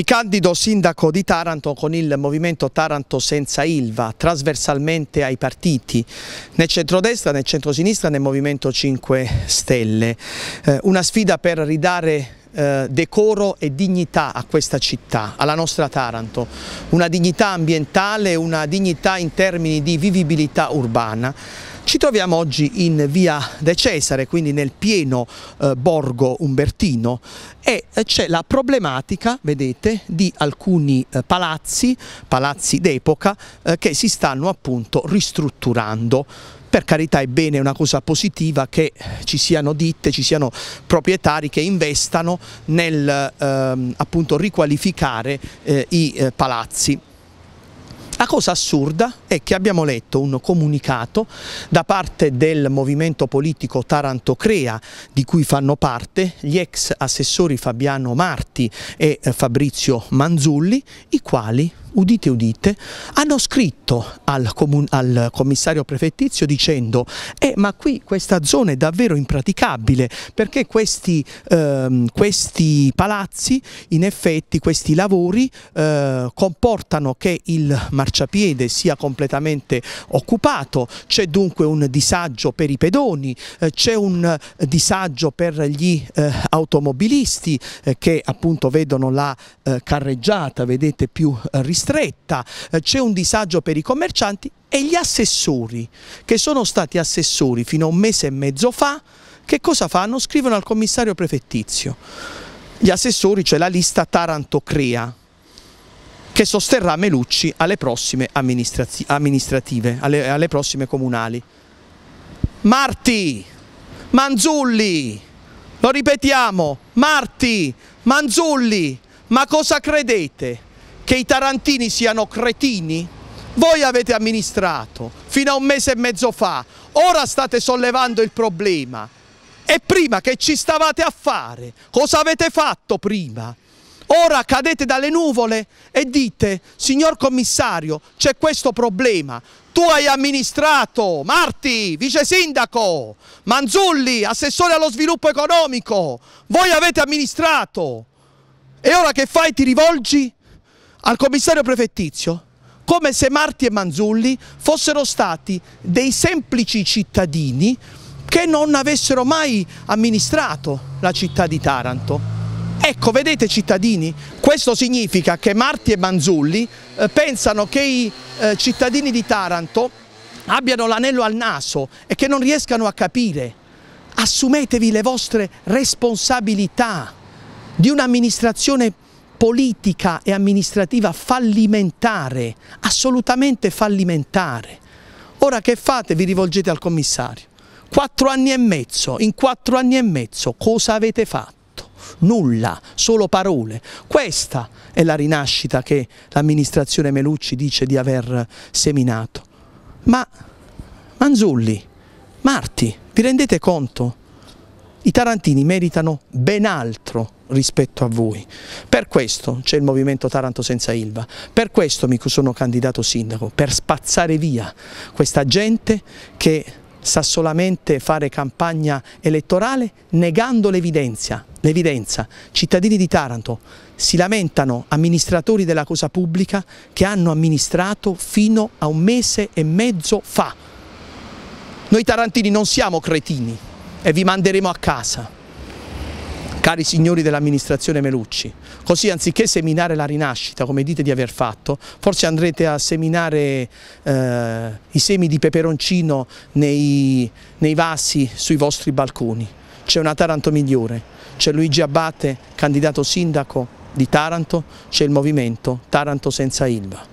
Mi candido sindaco di Taranto con il movimento Taranto senza Ilva, trasversalmente ai partiti, nel centrodestra, nel centrosinistra, nel Movimento 5 Stelle. Eh, una sfida per ridare eh, decoro e dignità a questa città, alla nostra Taranto, una dignità ambientale, una dignità in termini di vivibilità urbana ci troviamo oggi in via De Cesare, quindi nel pieno eh, borgo umbertino e eh, c'è la problematica, vedete, di alcuni eh, palazzi, palazzi d'epoca, eh, che si stanno appunto ristrutturando per carità è bene, è una cosa positiva che ci siano ditte, ci siano proprietari che investano nel ehm, appunto riqualificare eh, i eh, palazzi. La cosa assurda è che abbiamo letto un comunicato da parte del movimento politico Taranto Crea di cui fanno parte gli ex assessori Fabiano Marti e eh, Fabrizio Manzulli i quali udite udite, hanno scritto al, al, commissario prefettizio dicendo eh, ma qui questa zona è davvero impraticabile perché questi, ehm, questi palazzi, in effetti questi lavori eh, comportano che il marciapiede sia completamente completamente occupato, c'è dunque un disagio per i pedoni, eh, c'è un eh, disagio per gli eh, automobilisti che appunto vedono la carreggiata, vedete, più ristretta, c'è un disagio per i commercianti e gli assessori che sono stati assessori fino a un mese e mezzo fa che cosa fanno? Scrivono al commissario prefettizio. Gli assessori, c'è cioè la lista Taranto Crea, che sosterrà Melucci alle prossime amministrative, alle, alle prossime comunali. Marti, Manzulli, lo ripetiamo, Marti, Manzulli, ma cosa credete? Che i tarantini siano cretini? Voi avete amministrato fino a un mese e mezzo fa, ora state sollevando il problema. E prima che ci stavate a fare? Cosa avete fatto prima? Ora cadete dalle nuvole e dite, signor commissario, c'è questo problema. Tu hai amministrato Marti, vice sindaco, Manzulli, assessore allo sviluppo economico. Voi avete amministrato. E ora che fai? Ti rivolgi al commissario prefettizio? Come se Marti e Manzulli fossero stati dei semplici cittadini che non avessero mai amministrato la città di Taranto. Ecco, vedete cittadini, questo significa che Marti e Manzulli eh, pensano che i eh, cittadini di Taranto abbiano l'anello al naso e che non riescano a capire. Assumetevi le vostre responsabilità di un'amministrazione politica e amministrativa fallimentare, assolutamente fallimentare. Ora che fate? Vi rivolgete al commissario. Quattro anni e mezzo, in quattro anni e mezzo cosa avete fatto? nulla, solo parole. Questa è la rinascita che l'amministrazione Melucci dice di aver seminato. Ma Manzulli, Marti, vi rendete conto? I tarantini meritano ben altro rispetto a voi. Per questo c'è il movimento Taranto senza Ilva, per questo mi sono candidato sindaco, per spazzare via questa gente che sa solamente fare campagna elettorale negando l'evidenza. L'evidenza. Cittadini di Taranto si lamentano amministratori della cosa pubblica che hanno amministrato fino a un mese e mezzo fa. Noi tarantini non siamo cretini e vi manderemo a casa cari signori dell'amministrazione Melucci, così anziché seminare la rinascita come dite di aver fatto, forse andrete a seminare eh, i semi di peperoncino nei, nei vasi sui vostri balconi. C'è una Taranto migliore, c'è Luigi Abbate, candidato sindaco di Taranto, c'è il movimento Taranto senza Ilva.